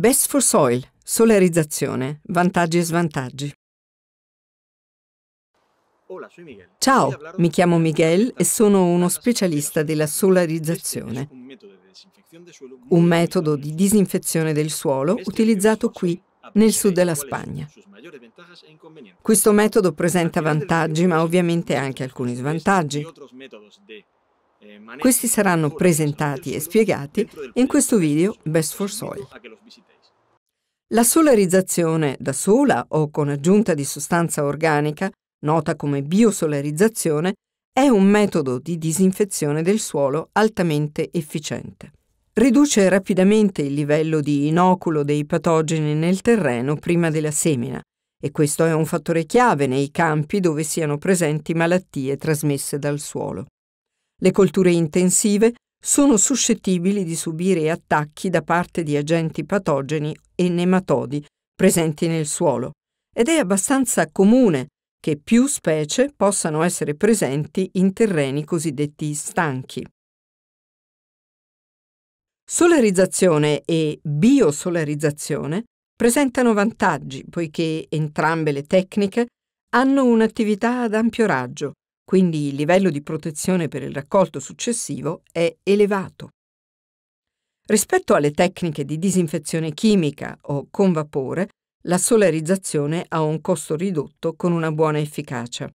Best for Soil, solarizzazione, vantaggi e svantaggi. Ciao, mi chiamo Miguel e sono uno specialista della solarizzazione, un metodo di disinfezione del suolo utilizzato qui nel sud della Spagna. Questo metodo presenta vantaggi ma ovviamente anche alcuni svantaggi. Questi saranno presentati e spiegati in questo video Best for Soil. La solarizzazione da sola o con aggiunta di sostanza organica, nota come biosolarizzazione, è un metodo di disinfezione del suolo altamente efficiente. Riduce rapidamente il livello di inoculo dei patogeni nel terreno prima della semina e questo è un fattore chiave nei campi dove siano presenti malattie trasmesse dal suolo. Le colture intensive sono suscettibili di subire attacchi da parte di agenti patogeni e nematodi presenti nel suolo ed è abbastanza comune che più specie possano essere presenti in terreni cosiddetti stanchi. Solarizzazione e biosolarizzazione presentano vantaggi poiché entrambe le tecniche hanno un'attività ad ampio raggio quindi il livello di protezione per il raccolto successivo è elevato. Rispetto alle tecniche di disinfezione chimica o con vapore, la solarizzazione ha un costo ridotto con una buona efficacia.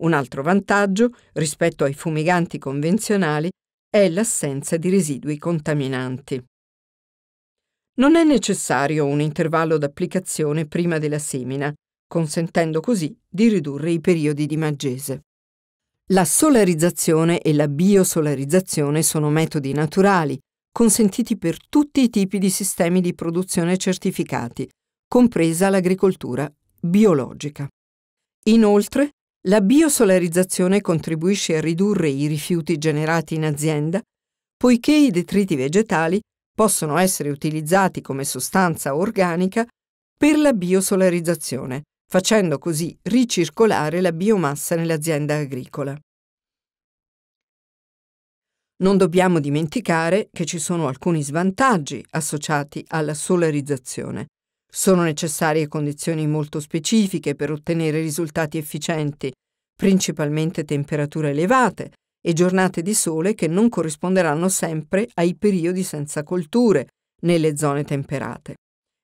Un altro vantaggio rispetto ai fumiganti convenzionali è l'assenza di residui contaminanti. Non è necessario un intervallo d'applicazione prima della semina, consentendo così di ridurre i periodi di magese. La solarizzazione e la biosolarizzazione sono metodi naturali, consentiti per tutti i tipi di sistemi di produzione certificati, compresa l'agricoltura biologica. Inoltre, la biosolarizzazione contribuisce a ridurre i rifiuti generati in azienda, poiché i detriti vegetali possono essere utilizzati come sostanza organica per la biosolarizzazione, facendo così ricircolare la biomassa nell'azienda agricola. Non dobbiamo dimenticare che ci sono alcuni svantaggi associati alla solarizzazione. Sono necessarie condizioni molto specifiche per ottenere risultati efficienti, principalmente temperature elevate e giornate di sole che non corrisponderanno sempre ai periodi senza colture nelle zone temperate.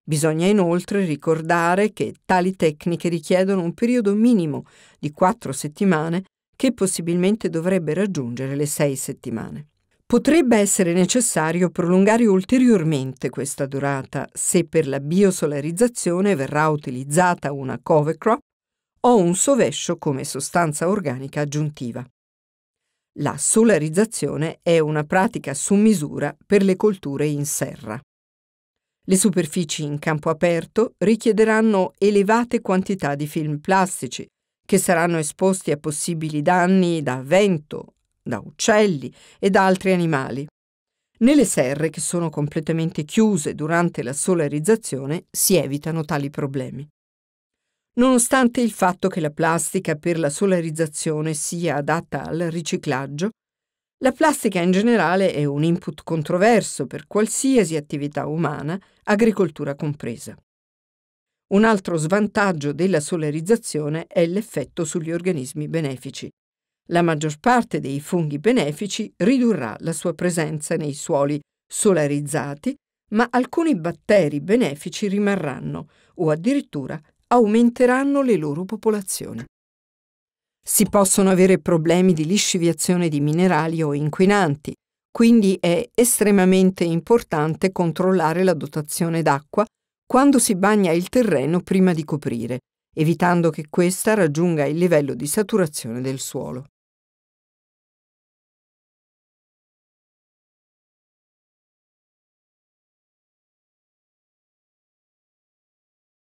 Bisogna inoltre ricordare che tali tecniche richiedono un periodo minimo di quattro settimane che possibilmente dovrebbe raggiungere le sei settimane. Potrebbe essere necessario prolungare ulteriormente questa durata se per la biosolarizzazione verrà utilizzata una cover crop o un sovescio come sostanza organica aggiuntiva. La solarizzazione è una pratica su misura per le colture in serra. Le superfici in campo aperto richiederanno elevate quantità di film plastici, che saranno esposti a possibili danni da vento, da uccelli e da altri animali. Nelle serre, che sono completamente chiuse durante la solarizzazione, si evitano tali problemi. Nonostante il fatto che la plastica per la solarizzazione sia adatta al riciclaggio, la plastica in generale è un input controverso per qualsiasi attività umana, agricoltura compresa. Un altro svantaggio della solarizzazione è l'effetto sugli organismi benefici. La maggior parte dei funghi benefici ridurrà la sua presenza nei suoli solarizzati, ma alcuni batteri benefici rimarranno o addirittura aumenteranno le loro popolazioni. Si possono avere problemi di lisciviazione di minerali o inquinanti, quindi è estremamente importante controllare la dotazione d'acqua quando si bagna il terreno prima di coprire, evitando che questa raggiunga il livello di saturazione del suolo.